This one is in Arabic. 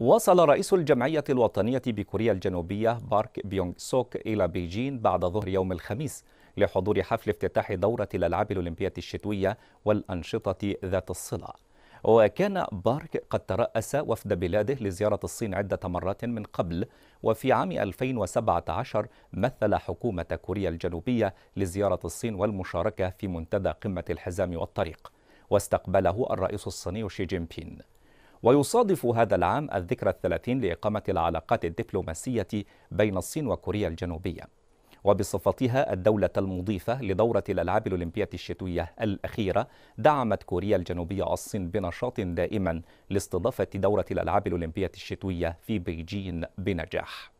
وصل رئيس الجمعية الوطنية بكوريا الجنوبية بارك بيونغ سوك إلى بيجين بعد ظهر يوم الخميس لحضور حفل افتتاح دورة الألعاب الأولمبية الشتوية والأنشطة ذات الصلة وكان بارك قد ترأس وفد بلاده لزيارة الصين عدة مرات من قبل وفي عام 2017 مثل حكومة كوريا الجنوبية لزيارة الصين والمشاركة في منتدى قمة الحزام والطريق واستقبله الرئيس الصيني شي جين بين ويصادف هذا العام الذكرى الثلاثين لإقامة العلاقات الدبلوماسية بين الصين وكوريا الجنوبية وبصفتها الدولة المضيفة لدورة الألعاب الأولمبية الشتوية الأخيرة دعمت كوريا الجنوبية الصين بنشاط دائما لاستضافة دورة الألعاب الأولمبية الشتوية في بيجين بنجاح